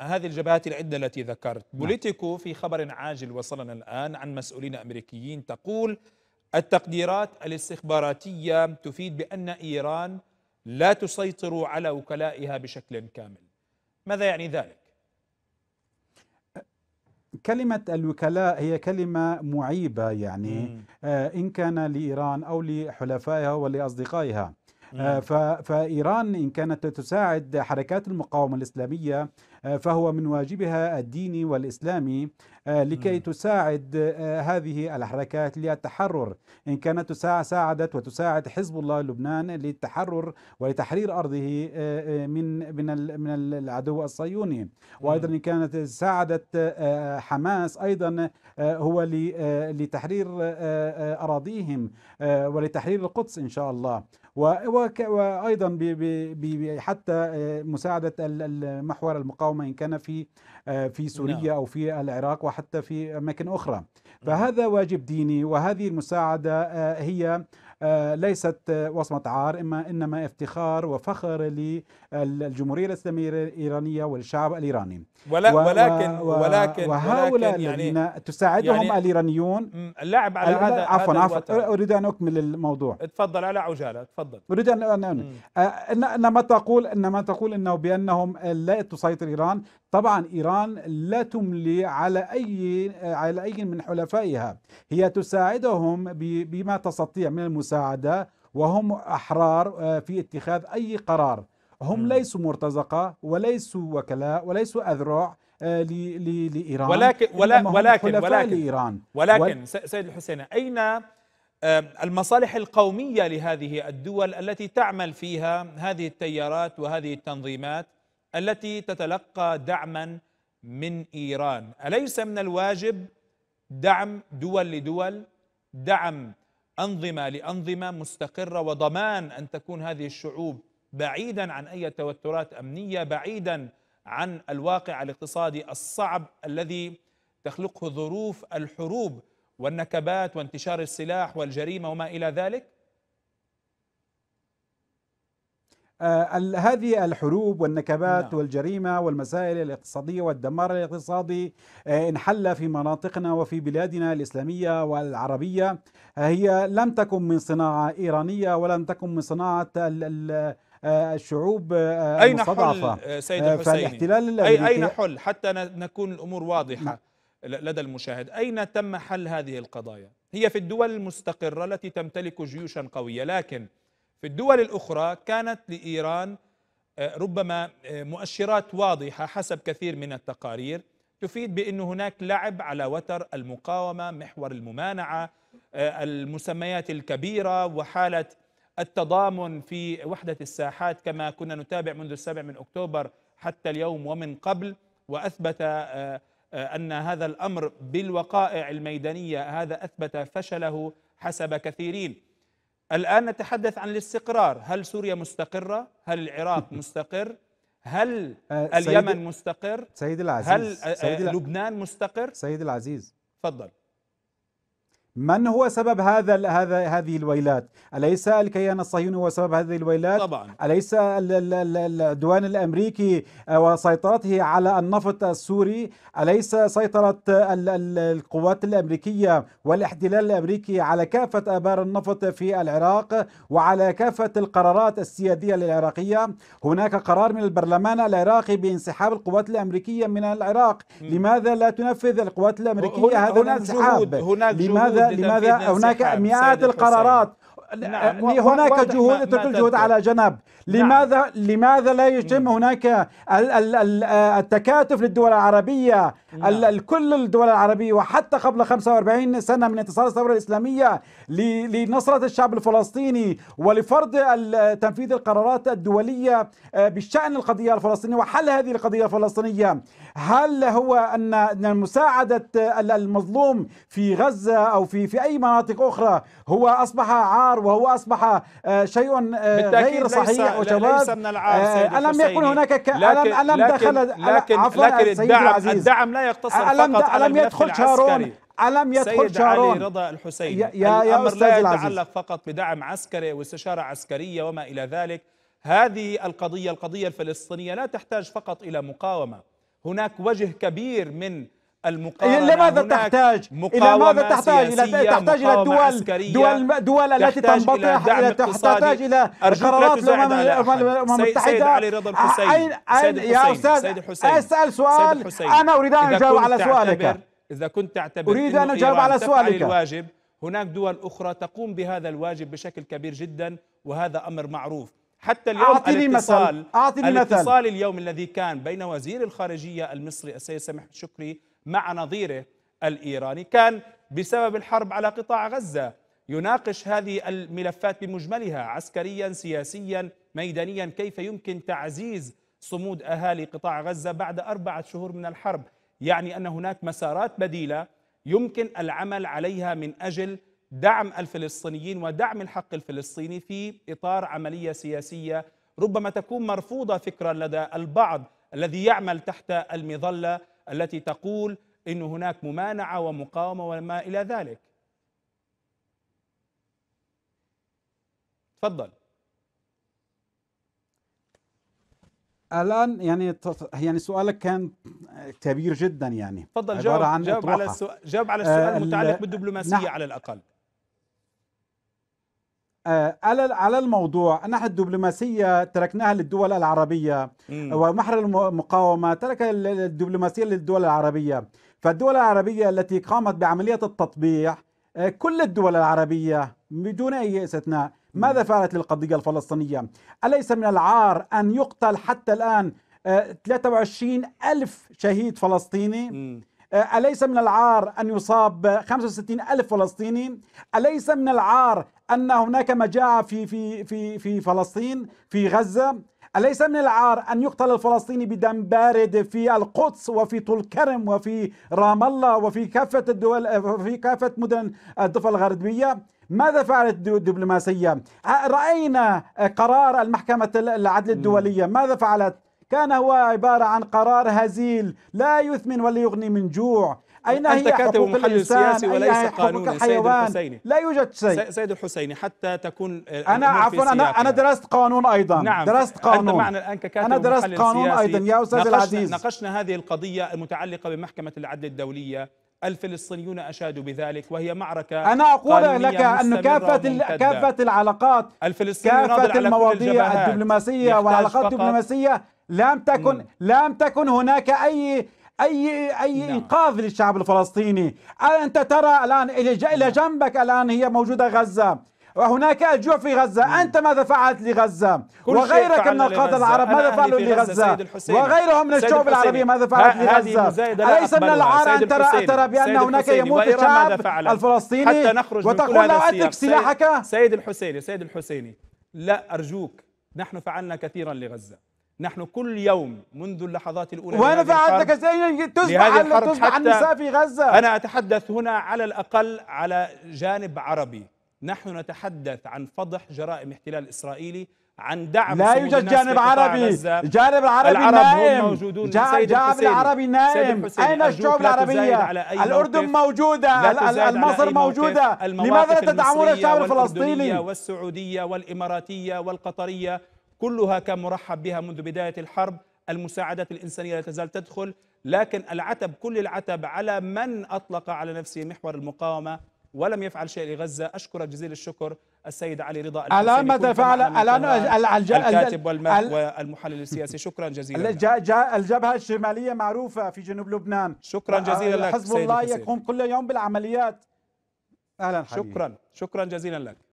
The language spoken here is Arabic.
هذه الجبهات العدة التي ذكرت نعم. بوليتيكو في خبر عاجل وصلنا الآن عن مسؤولين أمريكيين تقول التقديرات الاستخباراتية تفيد بأن إيران لا تسيطر على وكلائها بشكل كامل ماذا يعني ذلك؟ كلمة الوكلاء هي كلمة معيبة يعني آه، إن كان لإيران أو لحلفائها ولأصدقائها نعم. آه، فإيران إن كانت تساعد حركات المقاومة الإسلامية آه، فهو من واجبها الديني والإسلامي آه، لكي تساعد هذه الحركات للتحرر إن كانت ساعدت وتساعد حزب الله لبنان للتحرر ولتحرير أرضه من من من العدو الصهيوني وأيضا إن كانت ساعدت حماس أيضا هو لتحرير أراضيهم ولتحرير القدس إن شاء الله وايضا حتى آه، مساعده محور المقاومه ان كان في آه، في سوريا نعم. او في العراق وحتى في اماكن اخرى فهذا واجب ديني وهذه المساعده آه، هي آه، ليست وصمة آه، عار إما إنما افتخار وفخر للجمهورية آه، الإسلامية الإيرانية والشعب الإيراني ولا ولكن و ولكن وهؤلاء ولكن يعني تساعدهم يعني الإيرانيون اللعب على هذا عفوا عفوا أريد أن أكمل الموضوع تفضل على عجالة تفضل أريد أن إنما تقول إنما تقول أنه بأنهم لا تسيطر إيران طبعا إيران لا تملي على أي على أي من حلفائها هي تساعدهم بما تستطيع من المساعدة المساعدة وهم أحرار آه، في اتخاذ أي قرار هم ليسوا مرتزقة وليسوا وكلاء وليسوا أذرع آه، لإيران ولكن ولكن ولكن ولكن, لإيران ولكن سيد الحسين أين المصالح القومية لهذه الدول التي تعمل فيها هذه التيارات وهذه التنظيمات التي تتلقى دعما من إيران أليس من الواجب دعم دول لدول دعم أنظمة لأنظمة مستقرة وضمان أن تكون هذه الشعوب بعيدا عن أي توترات أمنية بعيدا عن الواقع الاقتصادي الصعب الذي تخلقه ظروف الحروب والنكبات وانتشار السلاح والجريمة وما إلى ذلك آه، هذه الحروب والنكبات نعم. والجريمة والمسائل الاقتصادية والدمار الاقتصادي آه، انحل في مناطقنا وفي بلادنا الإسلامية والعربية آه، هي لم تكن من صناعة إيرانية ولم تكن من صناعة الشعوب أين حل سيد الحسين أين حل حتى نكون الأمور واضحة نعم. لدى المشاهد أين تم حل هذه القضايا هي في الدول المستقرة التي تمتلك جيوشا قوية لكن في الدول الأخرى كانت لإيران آه، ربما آه، مؤشرات واضحة حسب كثير من التقارير تفيد بأن هناك لعب على وتر المقاومة محور الممانعة آه، المسميات الكبيرة وحالة التضامن في وحدة الساحات كما كنا نتابع منذ السابع من أكتوبر حتى اليوم ومن قبل وأثبت أن هذا الأمر بالوقائع الميدانية هذا أثبت فشله حسب كثيرين الآن نتحدث عن الاستقرار هل سوريا مستقرة؟ هل العراق مستقر؟ هل آه، اليمن مستقر؟ سيد العزيز هل آه، سيد لبنان مستقر؟ سيد العزيز تفضل من هو سبب هذا هذا هذه الويلات؟ اليس الكيان الصهيوني هو سبب هذه الويلات؟ طبعا اليس الديوان الامريكي آه، وسيطرته على النفط السوري؟ اليس سيطره القوات الامريكيه والاحتلال الامريكي على كافه ابار النفط في العراق وعلى كافه القرارات السياديه للعراقيه؟ هناك قرار من البرلمان العراقي بانسحاب القوات الامريكيه من العراق، لماذا لا تنفذ القوات الامريكيه هذا الانسحاب؟ هناك جهود هناك لماذا لماذا هناك مئات القرارات نعم. آه، هناك جهود اترك نعم، نعم، الجهود على جنب لماذا نعم. لماذا لا يتم هناك التكاتف للدول العربيه نعم. لا. كل الدول العربية وحتى قبل 45 سنة من انتصار الثورة الإسلامية لنصرة الشعب الفلسطيني ولفرض تنفيذ القرارات الدولية آه، بشأن القضية الفلسطينية وحل هذه القضية الفلسطينية هل هو أن مساعدة المظلوم في غزة أو في في أي مناطق أخرى هو أصبح عار وهو أصبح آه، شيء آه، غير صحيح ليس ألم يكن هناك ك... لكن ألم, ألم دخل لكن, لكن, لكن الدعم الدعم يقتصر ألم فقط على ألم يدخل شارون ألم يدخل سيد شارون علي رضا الحسين يا يا الأمر لا يتعلق العزيز. فقط بدعم عسكري واستشارة عسكرية وما إلى ذلك هذه القضية القضية الفلسطينية لا تحتاج فقط إلى مقاومة هناك وجه كبير من المقارنه لماذا تحتاج الى ماذا تحتاج الى تحتاج الى الدول دول دول التي تنبطح الى تحتاج الى قرارات الامم المتحده علي رضا الحسين سيد يا استاذ اسال سؤال انا اريد ان اجاوب على سؤالك اذا كنت تعتبر اريد ان اجاوب على سؤالك الواجب هناك دول اخرى تقوم بهذا الواجب بشكل كبير جدا وهذا امر معروف حتى اليوم أعطيني الاتصال مثل. أعطيني الاتصال مثل. اليوم الذي كان بين وزير الخارجيه المصري السيد سمح شكري مع نظيره الايراني كان بسبب الحرب على قطاع غزه يناقش هذه الملفات بمجملها عسكريا سياسيا ميدانيا كيف يمكن تعزيز صمود اهالي قطاع غزه بعد اربعه شهور من الحرب يعني ان هناك مسارات بديله يمكن العمل عليها من اجل دعم الفلسطينيين ودعم الحق الفلسطيني في اطار عمليه سياسيه ربما تكون مرفوضه فكرا لدى البعض الذي يعمل تحت المظله التي تقول ان هناك ممانعه ومقاومه وما الى ذلك تفضل الان يعني يعني سؤالك كان كبير جدا يعني تفضل جاوب عن جاوب على السؤال جاوب على آه، السؤال المتعلق بالدبلوماسيه نعم. على الاقل آه، على الموضوع نحن الدبلوماسية تركناها للدول العربية م. ومحور المقاومة ترك الدبلوماسية للدول العربية فالدول العربية التي قامت بعملية التطبيع آه، كل الدول العربية بدون أي استثناء ماذا فعلت للقضية الفلسطينية؟ أليس من العار أن يقتل حتى الآن 23 آه، ألف شهيد فلسطيني؟ آه، أليس من العار أن يصاب 65 ألف فلسطيني أليس من العار أن هناك مجاعة في, في, في, في فلسطين في غزة أليس من العار أن يقتل الفلسطيني بدم بارد في القدس وفي طول كرم وفي رام الله وفي كافة الدول وفي آه، كافة مدن الضفة الغربية ماذا فعلت الدبلوماسية؟ آه، رأينا قرار المحكمة العدل الدولية ماذا فعلت؟ كان هو عبارة عن قرار هزيل لا يثمن ولا يغني من جوع أين هي حقوق الإنسان سياسي وليس قانون الحيوان لا يوجد شيء سيد الحسيني حتى تكون أنا عفوا أنا أنا درست قانون أيضا نعم درست قانون أنت معنا الآن ككاتب أنا درست قانون أيضا يا أستاذ العزيز ناقشنا هذه القضية المتعلقة بمحكمة العدل الدولية الفلسطينيون اشادوا بذلك وهي معركه انا اقول لك ان كافه كافه العلاقات كافه المواضيع الدبلوماسيه والعلاقات الدبلوماسيه لم تكن م. لم تكن هناك أي أي أي نعم. إنقاذ للشعب الفلسطيني أنت ترى الآن إلى نعم. جنبك الآن هي موجودة غزة وهناك الجوع في غزة مم. نعم. أنت ماذا فعلت لغزة وغيرك من القادة العرب ماذا فعلوا لغزة وغيرهم من الشعوب العربية ماذا فعلت لغزة أليس من العار أن ترى, ترى بأن هناك يموت الشعب الفلسطيني حتى نخرج وتقول له أترك سلاحك سيد الحسيني سيد الحسيني لا أرجوك نحن فعلنا كثيرا لغزة نحن كل يوم منذ اللحظات الأولى وانا ونفعتك شيئا تصبح تصبح النساء في غزة أنا أتحدث هنا على الأقل على جانب عربي نحن نتحدث عن فضح جرائم احتلال إسرائيلي عن دعم لا يوجد جانب عربي جانب العربي العرب نائم موجودون جانب العربي نائم اين الشعوب العربيه الاردن موجوده مصر موجوده لماذا لا تدعمون الشعب الفلسطيني والسعوديه والاماراتيه والقطريه كلها كان مرحب بها منذ بداية الحرب المساعدات الإنسانية لا تزال تدخل لكن العتب كل العتب على من أطلق على نفسه محور المقاومة ولم يفعل شيء لغزة أشكرك جزيل الشكر السيد علي رضا على ماذا فعل الان الكاتب والمحلل السياسي شكرا جزيلا الجبهة الشمالية معروفة في جنوب لبنان شكرا جزيلا لك حزب الله يقوم كل يوم بالعمليات أهلا حبيبي. شكرا شكرا جزيلا لك